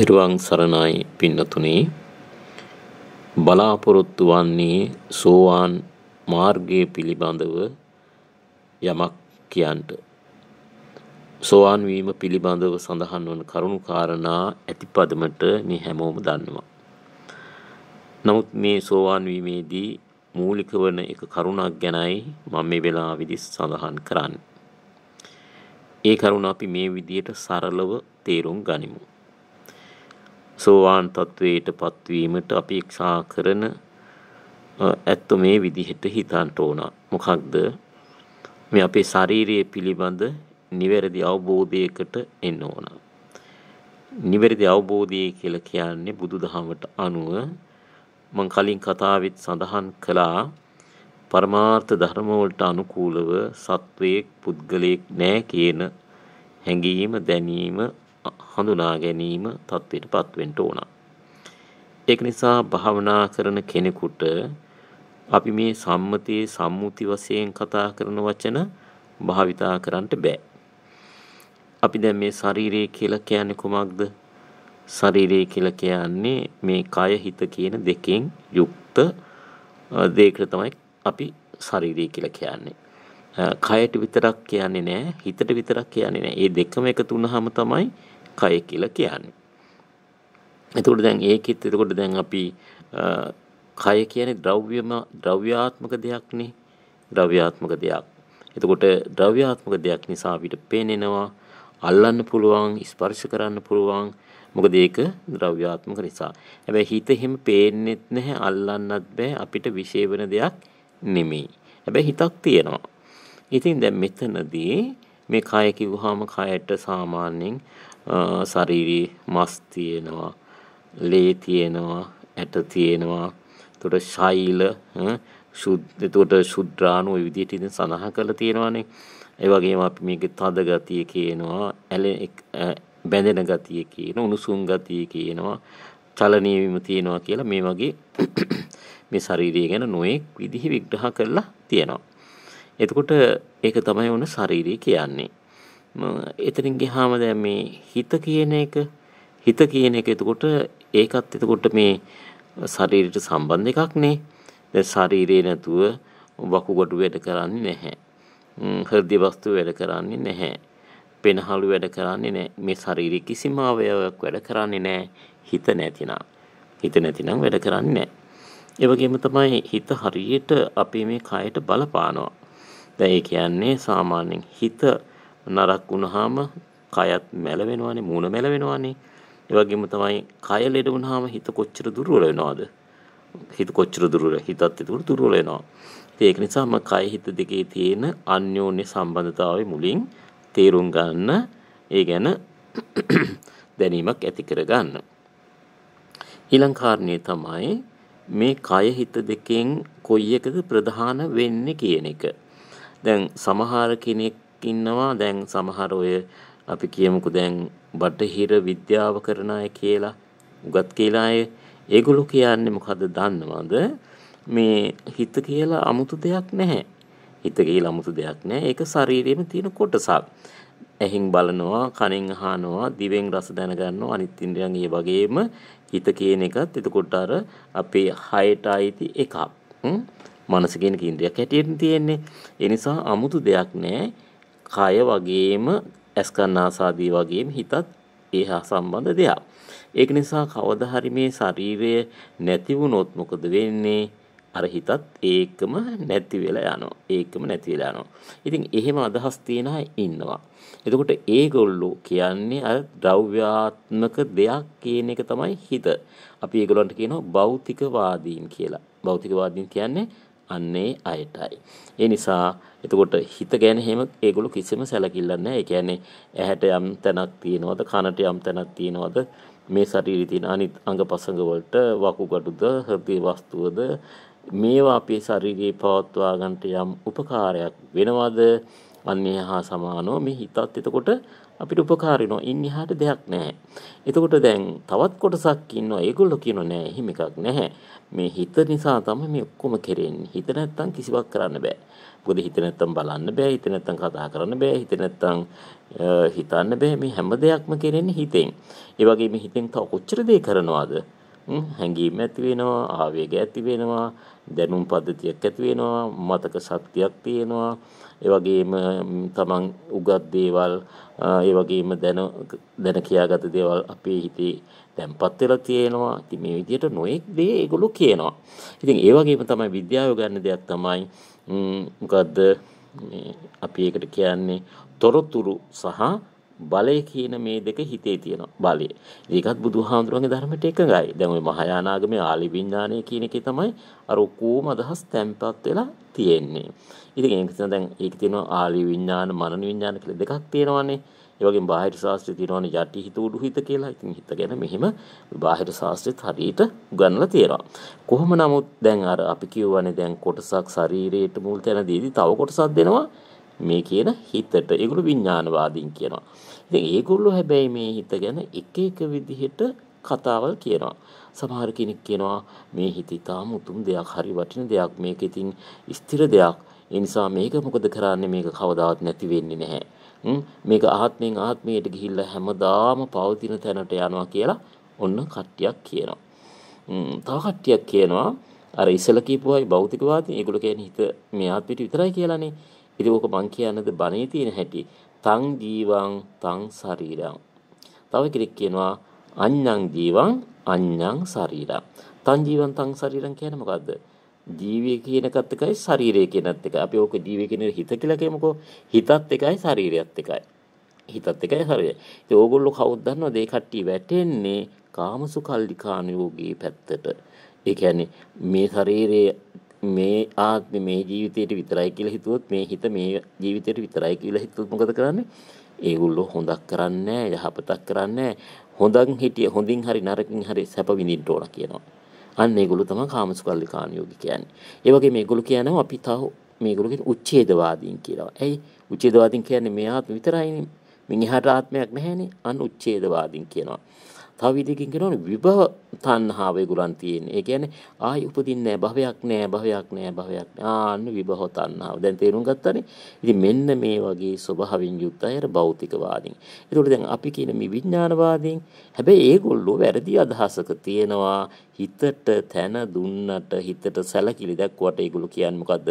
තෙරුවන් සරණයි පින්නතුනේ බලාපොරොත්තු වන්නේ සෝවාන් මාර්ගය පිළිබඳව යමක් කියන්ට. සෝවාන් වීම පිළිබඳව සඳහන් වන කරුණු කාරණා ඇතිපදමට මේ හැමෝම දන්නවා. නමුත් මේ සෝවාන් වීමේදී මූලික වන එක කරුණක් ගැනයි මම මේ වෙලා විදිස් සඳහන් කරන්න. ඒ කරුණ අපි මේ විදියට සරලව තේරුම් ගනිමු. සෝවාන් තත්ත්වයට පත්වීමට අපේක්ෂා කරන ඇත්ත මේ විදිහට හිතන්ට ඕන මොකක්ද මේ අපේ ශරීරයේ පිළිබඳ නිවැරදි අවබෝධයකට එන්න ඕන. නිවැරදි අවබෝධය කියලා කියන්නේ බුදුදහමට අනුව මං කලින් කතාවෙත් සඳහන් කළා පරමාර්ථ ධර්ම වලට අනුකූලව සත්වයේ පුද්ගලයෙක් නෑ කියන හැඟීම දැනීම හඳුනා ගැනීම තත්ත්වයට පත්වෙන්ට ඕන. ඒක නිසා භාවනා කරන කෙනෙකුට අපි මේ සම්මතියේ සම්මුති වශයෙන් කතා කරන වචන භාවිතා කරන්නට බෑ. අපි දැන් මේ ශරීරය කියලා කියන්නේ කුමක්ද? ශරීරය කියලා කියන්නේ මේ කය හිත කියන දෙකෙන් යුක්ත දෙයකට තමයි අපි ශරීරය කියලා කියන්නේ. කයට විතරක් කියන්නේ නෑ හිතට විතරක් කියන්නේ නෑ. මේ දෙකම එකතු වුණාම තමයි කය කියලා කියන්නේ. එතකොට දැන් ඒකෙත් එතකොට දැන් අපි කය කියන්නේ ද්‍රව්‍යම ද්‍රව්‍යාත්මක දෙයක්නේ ද්‍රව්‍යාත්මක දෙයක්. එතකොට ද්‍රව්‍යාත්මක දෙයක් නිසා අපිට පේනෙනවා අල්ලන්න පුළුවන් ස්පර්ශ කරන්න පුළුවන් මොකද ඒක ද්‍රව්‍යාත්මක නිසා. හැබැයි හිත එහෙම පේන්නෙත් නැහැ අල්ලන්නත් බෑ අපිට විශේෂ වෙන දෙයක් නෙමෙයි. හැබැයි හිතක් තියෙනවා. ඉතින් දැන් මෙතනදී මේ කය කිව්වහම කයට සාමාන්‍යයෙන් සරීරී මස් තියෙනවා ලේ තියෙනවා ඇට තියෙනවා තොට ශෛල එතුවට ශුද්‍රානුව විදිහට ඉතින් සඳහ කළ තියෙනවානේ ඒවගේම අපි මේක තද ගතිය කියනවා ඇල බැඳෙන ගතිය කියන උණුසුම් ගතිය කියනවා චලනයවීම තියෙනවා කියලා මේ වගේ මේ ශරීරය ගැන නොයෙක් විදිහි විග්‍රහ කරලා තියෙනවා. එතකොට ඒක තමයි ඕන ශරීරය කියන්නේ. එතනින් ගියාම දැන් මේ හිත කියන එක හිත කියන එක එතකොට ඒකත් එතකොට මේ ශරීරයට සම්බන්ධ එකක් නේ. දැන් ශරීරේ නැතුව වකුගඩු වැඩ කරන්නේ නැහැ. හෘද වස්තු වැඩ කරන්නේ නැහැ. පෙනහළු වැඩ කරන්නේ නැහැ. මේ ශරීරයේ කිසිම අවයවයක් වැඩ කරන්නේ නැහැ. හිත නැතිනම්. හිත නැතිනම් වැඩ කරන්නේ නැහැ. ඒ වගේම තමයි හිත හරියට අපේ මේ කයට බලපානවා. දැන් ඒ කියන්නේ සාමාන්‍යයෙන් හිත නරක් වුණාම කයත් මැලවෙනවානේ මූණ මැලවෙනවානේ. ඒ වගේම තමයි කය ලෙඩ වුණාම හිත කොච්චර දුර්වල වෙනවද? හිත කොච්චර දුර්වල හිතත් ඒකට දුර්වල වෙනවා. ඒක නිසාම කය හිත දෙකේ තියෙන අන්‍යෝන්‍ය සම්බන්ධතාවය මුලින් තේරුම් ගන්න ඒ ගැන දැනීමක් ඇති කරගන්න. ඊළඟ කාරණේ තමයි මේ කය හිත දෙකෙන් කොයි එකද ප්‍රධාන වෙන්නේ කියන එක. දැන් සමහර කෙනෙක් ඉන්නවා දැන් සමහර ඔය අපි කියමුකු දැන් බටහිර විද්‍යාව කරන අය කියලා උගත් කියලා අය ඒගොල්ලෝ කියන්නේ මොකද්ද දන්නවද මේ හිත කියලා 아무තු දෙයක් නැහැ හිත කියලා 아무තු දෙයක් නැහැ ඒක ශරීරෙම තියෙන කොටසක් ඇහින් බලනවා කනෙන් අහනවා දිවෙන් රස දැනගන්නවා අනිත් ඉන්ද්‍රියන් ඒ වගේම හිත කියන එකත් එතකොට අර අපේ හයට අයිති එකක් මනස කියන ඉන්ද්‍රියක් හැටියට තියෙන්නේ ඒ නිසා 아무තු දෙයක් නැහැ කය වගේම ඇස්කන්නාසාදී වගේම හිතත් ඒ හා සම්බන්ධ දෙයක්. ඒක නිසා කවදහරි මේ ශරීරය නැතිවුණොත් මොකද වෙන්නේ අර හිතත් ඒකම නැති වෙලා යනවා. ඒකම නැති වෙලා යනවා. ඉතින් එහෙම අදහස් තියන ඉන්නවා. එතකොට ඒගොල්ලෝ කියන්නේ අර ද්‍රව්‍යාත්මක දෙයක් කියන එක තමයි හිත. අපි ඒගොල්ලන්ට කියනවා භෞතිකවාදීන් කියලා. භෞතිකවාදීන් කියන්නේ අන්නේ අයටයි. ඒ නිසා එතකොට හිත ගැන එහෙම ඒගොල්ලෝ කිසිම සැලකිල්ලක් නැහැ. ඒ කියන්නේ ඇහැට යම් තැනක් තියෙනවද, කනට යම් තැනක් තියෙනවද, මේ ශරීරයේ තියෙන අනිත් අංගපසංග වලට වකුගඩුද, හෘදේ වස්තුවද මේවා අපේ ශරීරයේ පවත්වා ගන්නට යම් උපකාරයක් වෙනවද? අන්න ඒ හා සමානෝ මේ හිතත් එතකොට අපිට උපකාරිනවා ඉන් එහාට දෙයක් නැහැ. එතකොට දැන් තවත් කොටසක් ඉන්නවා. ඒගොල්ලෝ කියනවා නෑ එහෙම එකක් නැහැ. මේ හිත නිසා තමයි මේ ඔක්කොම කෙරෙන්නේ. හිත නැත්තම් කිසිවක් කරන්න බෑ. මොකද හිත නැත්තම් බලන්න බෑ, හිත නැත්තම් කතා කරන්න බෑ, හිත නැත්තම් හිතන්න බෑ. මේ හැම දෙයක්ම කෙරෙන්නේ හිතෙන්. ඒ වගේම හිතෙන් තව කොච්චර දේ කරනවද? හැඟීම් ඇති වෙනවා ආවේග ඇති වෙනවා දැනුම් පද්ධතියක් ඇති වෙනවා මතක ශක්තියක් තියෙනවා ඒ වගේම තමන් උගත් දේවල් ඒ වගේම දැන දැන කියාගත දේවල් අපේ හිතේ තැම්පත් වෙලා තියෙනවා. ඉතින් මේ විදිහට නොඑක් දේ ඒගොල්ලෝ කියනවා. ඉතින් ඒ වගේම තමයි විද්‍යාව ගන්න දෙයක් තමයි මොකද්ද අපි ඒකට කියන්නේ තොරතුරු සහ බලය කියන මේ දෙක හිතේ තියෙන බලය. ඒකත් බුදුහාඳුරන්ගේ ධර්මයට එකඟයි. දැන් ওই මහායානාගමේ ආලි විඥානය කියන එකේ තමයි අර ඔක්කොම අදහස් තැම්පත් වෙලා තියෙන්නේ. ඉතින් ඒක නිසා දැන් ඒක තියෙනවා ආලි විඥාන, මනන විඥාන කියලා දෙකක් තියෙනවානේ. ඒ වගේම බාහිර ශාස්ත්‍රය තියෙනවානේ යටි හිත උඩු හිත කියලා. ඉතින් හිත ගැන මෙහිම බාහිර ශාස්ත්‍රෙත් හරියට උගන්වලා තියෙනවා. කොහොම නමුත් දැන් අර අපි කියවනේ දැන් කොටසක් ශරීරයට මුල් තැන දීදී තව කොටසක් දෙනවා. මේ කියන හිතට ඒගොල්ලෝ විඥානවාදීන් කියනවා. ඉතින් ඒගොල්ලෝ හැබැයි මේ හිත ගැන එක එක විදිහට කතාවල් කියනවා. සමහර කෙනෙක් කියනවා මේ හිත ඊටාම උතුම් දෙයක්, හරි වටින දෙයක්, මේක ඉතින් ස්ථිර දෙයක්. ඒ නිසා මේක මොකද කරන්නේ මේක කවදාවත් නැති වෙන්නේ නැහැ. මේක ආත්මෙන් ආත්මයට ගිහිල්ලා හැමදාම පවතින තැනට යනවා කියලා ඔන්න කට්ටියක් කියනවා. තව කට්ටියක් කියනවා අර ඉසල කීපුවයි භෞතිකවාදී ඒගොල්ලෝ කියන්නේ හිත මේ ආත්මෙට විතරයි කියලානේ. ඉතින් ඕක මං කියන්නද බණේ තියෙන හැටි. තං ජීවං තං ශරීරං. තව කෙනෙක් කියනවා අඤ්ඤං ජීවං අඤ්ඤං ශරීරං. තං ජීවං තං ශරීරං කියන්නේ මොකද්ද? ජීවය කියන එකත් එකයි ශරීරය කියනත් එකයි. අපි ඕක ජීවය කියන හිත කියලා කියමුකෝ. හිතත් එකයි ශරීරයත් එකයි. හිතත් එකයි හරිය. ඉතින් ඕගොල්ලෝ කවුද දන්නවද මේ කට්ටිය වැටෙන්නේ කාමසුකල්ලිකාන යෝගී පැත්තට. ඒ කියන්නේ මේ ශරීරයේ මේ ආත්මේ මේ ජීවිතේට විතරයි කියලා හිතුවොත් මේ හිත මේ ජීවිතේට විතරයි කියලා හිතුවොත් මොකද කරන්නේ? ඒගොල්ලෝ හොඳක් කරන්නේ යහපතක් කරන්නේ හොඳන් හිටිය හොඳින් හරි නරකින් හරි සැප විඳින්න ඕන කියනවා. අන්න ඒගොල්ලෝ තමයි කාමසුකල්ලිකානුයෝගී කියන්නේ. ඒ වගේ මේගොල්ලෝ කියනවා අපි තව මේගොල්ලෝ කියන උච්ඡේදවාදීන් කියලා. ඇයි උච්ඡේදවාදීන් කියන්නේ මේ ආත්ම විතරයිනේ. මින් එහාට ආත්මයක් නැහැනේ. අන්න උච්ඡේදවාදීන් කියනවා. තව විදිකින් කෙනවන විභව තන්හාාව ගුලන් තියෙන් ඒ ගැන ආය උපදින්න භවයක් නෑ භවයක් නෑ භවයක් ආන්න විභහොතන්නාව දැන් තේරුම් ගත්තන ඉති මෙන්න මේ වගේ ස්වභාවින් යුත්ත අයට භෞතිකවාදින් එතුට දැන් අපි කියන මේ විඤ්ඥානවාදීන් හැබැ ඒගොල්ලෝ වැරදි අදහසක තියෙනවා හිතට තැන දුන්නට හිතට සැලකිලි දැක්වට ඒගුලු කියන්නමකක්ද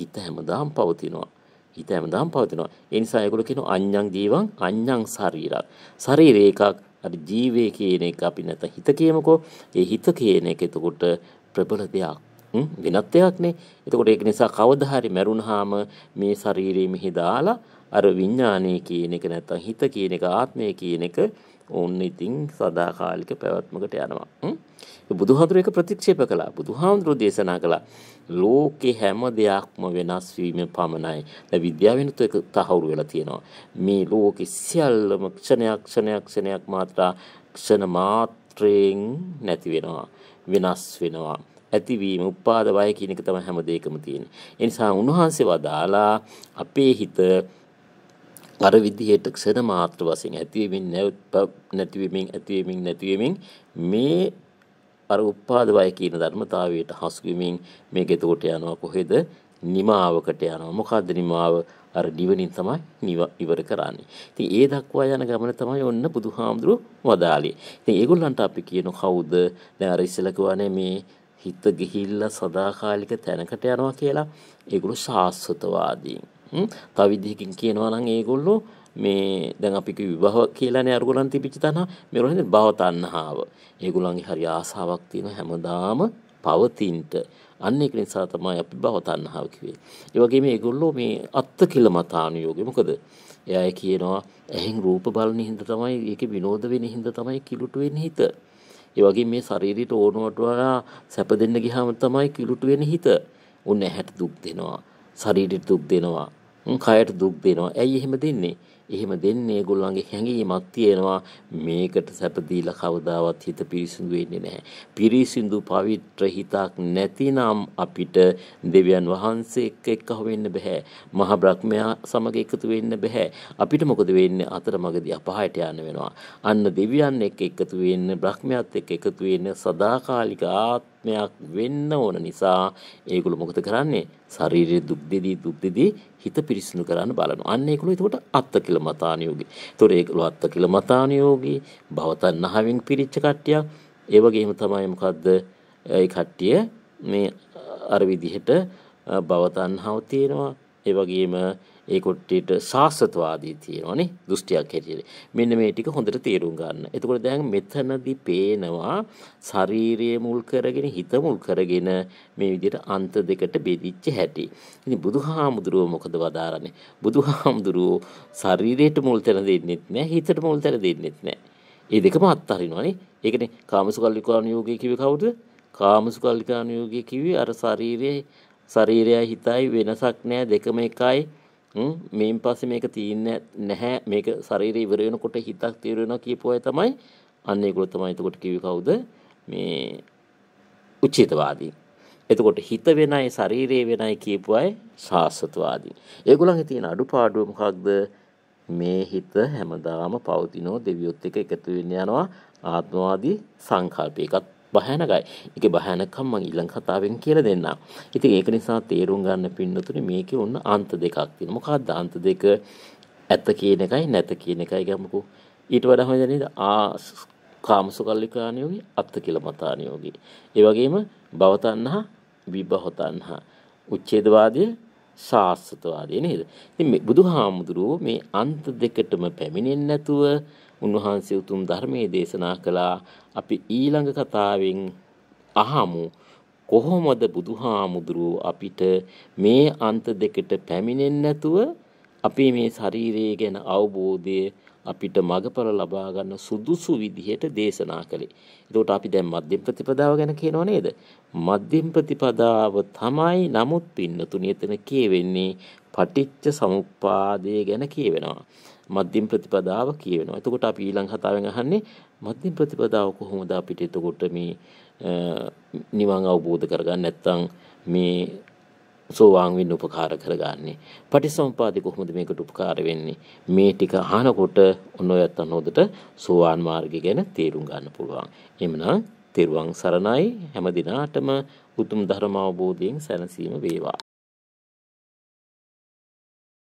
හිත හැමදාම් පවතිනවා. හිත හැමදාම් පවතිනවා. එනිසා ඒගොලු කියන අඤ්ඤං ජීවං අඤ්ඤං ශරීරක්. ශරීර එකක් අපි ජීවය කියන එක අපි නැත හිත කියමකෝ ඒ හිත කියන එක එතකොට ප්‍රබල දෙයක් වෙනත් දෙයක්නේ එතකොට ඒක නිසා කවදහරි මැරුණහාම මේ ශරීරයේ මෙහි දාලා අර විඤ්ඥානය කියන එක නැත්තම් හිත කියන එක ආත්මය කියන එක ඕන්න ඉතිං සදාකාලික පැවැත්මකට යනවා. බුදුහාදුර එක ප්‍රතික්ෂේප කළා බුදුහාමුදුරු දේශනා කළා ලෝකෙ හැම දෙයක්ම වෙනස් වීම පමණයි. දැන් විද්‍යාවෙනුත් ඒක තහවුරු වෙලා තියෙනවා. මේ ලෝකෙ සියල්ලම ක්ෂණයක් ක්ෂණයක් ක්ෂණයක් මාත්‍රා ක්ෂණ මාත්‍රයෙන් නැති වෙනවා. වෙනස් වෙනවා. ඇතිවීම උපාද වය කියන එක තමයි හැම දෙයකම තියෙන්නේ. ඒ නිසා උන්වහන්සේ වදාලා අපේ හිත අර විදිහයට ක්ෂණ මාත්‍ර වශයෙන් ඇතිවීමෙන් නැතිවීමෙන් ඇතිවීමෙන් නැතිවීමෙන් මේ අර උපාදවය කියන ධර්මතාවයට හසුවීමෙන් මේක එතකොට යනවා කොහෙද නිමාවකට යනවා මොකක්ද නිමාව අර නිවනින් තමයි ඉවර කරන්නේ. ඉතින් ඒ දක්වා යන ගමන තමයි ඔන්න බුදුහාමුදුරු වදාළේ. ඉතින් ඒගොල්ලන්ට අපි කියන කවුද? දැන් අර ඉස්සෙල්ලා කිව්වනේ මේ හිත ගිහිල්ලා සදාකාලික තැනකට යනවා කියලා. ඒගොල්ලෝ සාස්වතවාදීන්. තවිදිහකින් කියනවා නම් ඒගොල්ලෝ මේ දැන් අපික විභව කියලානේ අරගලන් තිබිච්ච තණ්හා මෙරොහෙන් භව තණ්හාව. ඒගොල්ලන්ගේ හරි ආසාවක් තියෙන හැමදාම පවතින්ට අන්න ඒක නිසා තමයි අපි භව තණ්හාව කිව්වේ. ඒ වගේම ඒගොල්ලෝ මේ අත්ති කිල මතානුයෝගේ මොකද? එයා කියනවා ඇහෙන් රූප බලන හින්දා තමයි ඒකේ විනෝද වෙන හින්දා තමයි කිලුට වෙන්නේ හිත. ඒ වගේ මේ ශරීරයට ඕනවට වඩා සැප දෙන්න ගියාම තමයි කිලුට වෙන්නේ හිත. උන් ඇහැට දුක් දෙනවා. ශරීරයට දුක් දෙනවා. කයට දුක් දෙනවා. ඇයි එහෙම දෙන්නේ? එහෙම දෙන්නේ ඒගොල්ලන්ගේ හැඟීමක් තියෙනවා මේකට සැපදීලා කවදාවත් හිත පිරිසිදු වෙන්නේ නැහැ. පිරිසිදු පවිත්‍ර හිතක් නැතිනම් අපිට දෙවියන් වහන්සේ එක්ක එකහ වෙන්න බෑ. මහා බ්‍රහ්මයා සමග එකතු වෙන්න බෑ. අපිට මොකද වෙන්නේ? අතරමඟදී අපායට යන්න වෙනවා. අන්න දෙවියන් එක්ක එකතු වෙන්න, බ්‍රහ්මයාත් එක්ක එකතු වෙන්න සදාකාලික ආත්මයක් වෙන්න ඕන නිසා ඒගොල්ලෝ මොකද කරන්නේ? ශාරීරික දුක් දෙදී දුක් දෙදී හිත පිරිසිදු කරන්න බලනවා. අන්න ඒගොල්ලෝ එතකොට අත්ක කිල මතානයෝගී. තොර ඒ ලොත්ත කිල මතානයෝගී භවතන් නහවින් පිරිච්ච කට්ටියක් ඒවගේම තමයිමකක්ද ඒ කට්ටිය මේ අරවිදිහට භවතන් හව තියෙනවා ඒවගේම ඒ කොට්ටියට ශාස්ත්‍රවාදී තියෙනවානේ දෘෂ්ටියක් හැටියට. මෙන්න මේ ටික හොඳට තේරුම් ගන්න. එතකොට දැන් මෙතනදී පේනවා ශාරීරිය මුල් කරගෙන හිත මුල් කරගෙන මේ විදිහට අන්ත දෙකට බෙදිච්ච හැටි. ඉතින් බුදුහාමුදුරුවෝ මොකද වදාරන්නේ? බුදුහාමුදුරුවෝ ශරීරයට මුල් තැන දෙන්නෙත් නැහැ, හිතට මුල් තැන දෙන්නෙත් නැහැ. ඒ දෙකම අත්හරිනවානේ. ඒකනේ කාමසුකල්ලිකාන යෝගී කිව්වේ කවුද? කාමසුකල්ලිකාන යෝගී කිව්වේ අර ශරීරයේ ශරීරයයි හිතයි වෙනසක් නෑ දෙකම එකයි මේන් පස්සේ මේක තීරණය නැහැ මේක ශරීරය ඉවර වෙනකොට හිතක් තීර වෙනවා කියපු අය තමයි අන්න ඒගොල්ලෝ තමයි එතකොට කිව්වේ කවුද මේ උච්චිතවාදී. එතකොට හිත වෙනයි ශරීරය වෙනයි කියපු අය සාස්වතවාදී. ඒගොල්ලන්ගේ තියෙන අඩුපාඩුව මොකක්ද? මේ හිත හැමදාම පවතිනෝ දෙවියොත් එක එකතු වෙන්න යනවා ආත්මවාදී සංකල්පයකත් භයානකයි. ඒකේ භයානකම් මම ඊළඟ කතාවෙන් කියලා දෙන්නම්. ඉතින් ඒක නිසා තේරුම් ගන්න පින්නතුනේ මේකේ ඔන්න අන්ත දෙකක් තියෙනවා. මොකක්ද අන්ත දෙක? ඇත කියන එකයි නැත කියන එකයි ගමුකෝ. ඊට වඩා හොඳ නේද? ආ කාමසුකල්ලිකානියෝගී අත්ත කියලා මතානියෝගී. ඒ වගේම භවතණ්හා විභවතණ්හා උච්ඡේදවාදී ශාස්ත්‍රවාදී නේද? ඉතින් මේ බුදුහාමුදුරුවෝ මේ අන්ත දෙකටම පැමිණෙන්නේ නැතුව උන්වහන්සේ උතුම් ධර්මයේ දේශනා කළා අපි ඊළඟ කතාවෙන් අහමු කොහොමද බුදුහාමුදුරුව අපිට මේ අන්ත දෙකට පැමිණෙන්නේ නැතුව අපි මේ ශරීරය ගැන අවබෝධය අපිට මගපල ලබා ගන්න සුදුසු විදිහට දේශනා කළේ. එතකොට අපි දැන් මධ්‍යම ප්‍රතිපදාව ගැන කියනව නේද? මධ්‍යම ප්‍රතිපදාව තමයි නමුත් පින්නතුණි එතන කියවෙන්නේ පටිච්ච සමුප්පාදය ගැන කියවෙනවා. මධ්‍යම ප්‍රතිපදාව කියවෙනවා. එතකොට අපි ඊළඟ කතාවෙන් අහන්නේ මධ්‍යම ප්‍රතිපදාව කොහොමද අපිට එතකොට මේ නිවන් අවබෝධ කරගන්න නැත්නම් මේ සෝවාන් වෙන්න උපකාර කරගන්නේ. පටිසම්පාදේ කොහොමද මේකට උපකාර වෙන්නේ? මේ ටික අහනකොට ඔන්න ඔයත් අනෝදට සෝවාන් මාර්ගය ගැන තේරුම් ගන්න පුළුවන්. එhmenan තෙරුවන් සරණයි හැම දිනාටම උතුම් ධර්ම අවබෝධයෙන් සැනසීම වේවා.